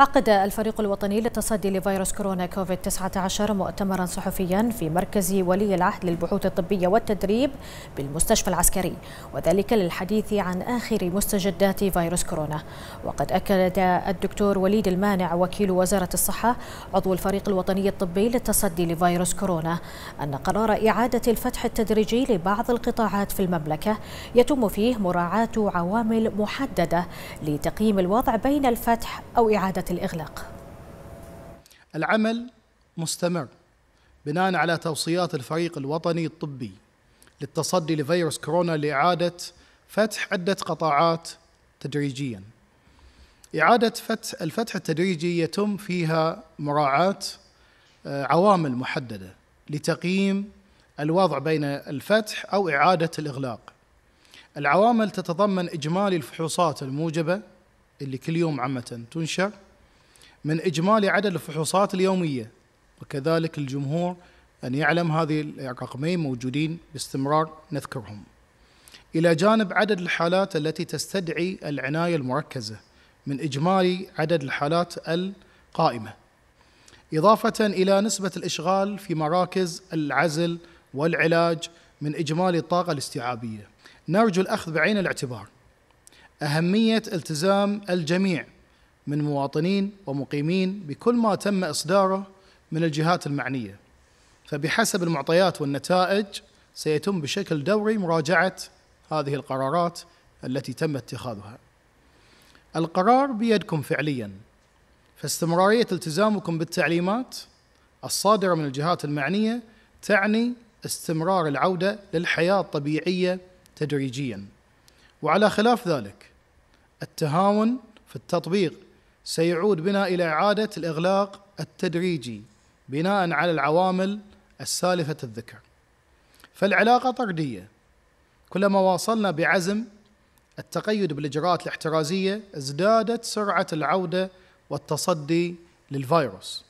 عقد الفريق الوطني للتصدي لفيروس كورونا كوفيد 19 مؤتمرا صحفيا في مركز ولي العهد للبحوث الطبية والتدريب بالمستشفى العسكري وذلك للحديث عن آخر مستجدات فيروس كورونا وقد أكد الدكتور وليد المانع وكيل وزارة الصحة عضو الفريق الوطني الطبي للتصدي لفيروس كورونا أن قرار إعادة الفتح التدريجي لبعض القطاعات في المملكة يتم فيه مراعاة عوامل محددة لتقييم الوضع بين الفتح أو إعادة الإغلاق العمل مستمر بناء على توصيات الفريق الوطني الطبي للتصدي لفيروس كورونا لإعادة فتح عدة قطاعات تدريجيا إعادة فتح الفتح التدريجي يتم فيها مراعاة آه، عوامل محددة لتقييم الوضع بين الفتح أو إعادة الإغلاق العوامل تتضمن إجمالي الفحوصات الموجبة اللي كل يوم عامة تنشر من إجمالي عدد الفحوصات اليومية وكذلك الجمهور أن يعلم هذه الرقمين موجودين باستمرار نذكرهم إلى جانب عدد الحالات التي تستدعي العناية المركزة من إجمالي عدد الحالات القائمة إضافة إلى نسبة الإشغال في مراكز العزل والعلاج من إجمالي الطاقة الاستيعابية نرجو الأخذ بعين الاعتبار أهمية التزام الجميع من مواطنين ومقيمين بكل ما تم إصداره من الجهات المعنية فبحسب المعطيات والنتائج سيتم بشكل دوري مراجعة هذه القرارات التي تم اتخاذها القرار بيدكم فعليا فاستمرارية التزامكم بالتعليمات الصادرة من الجهات المعنية تعني استمرار العودة للحياة الطبيعية تدريجيا وعلى خلاف ذلك التهاون في التطبيق سيعود بنا الى اعاده الاغلاق التدريجي بناء على العوامل السالفه الذكر. فالعلاقه طرديه كلما واصلنا بعزم التقيد بالاجراءات الاحترازيه ازدادت سرعه العوده والتصدي للفيروس.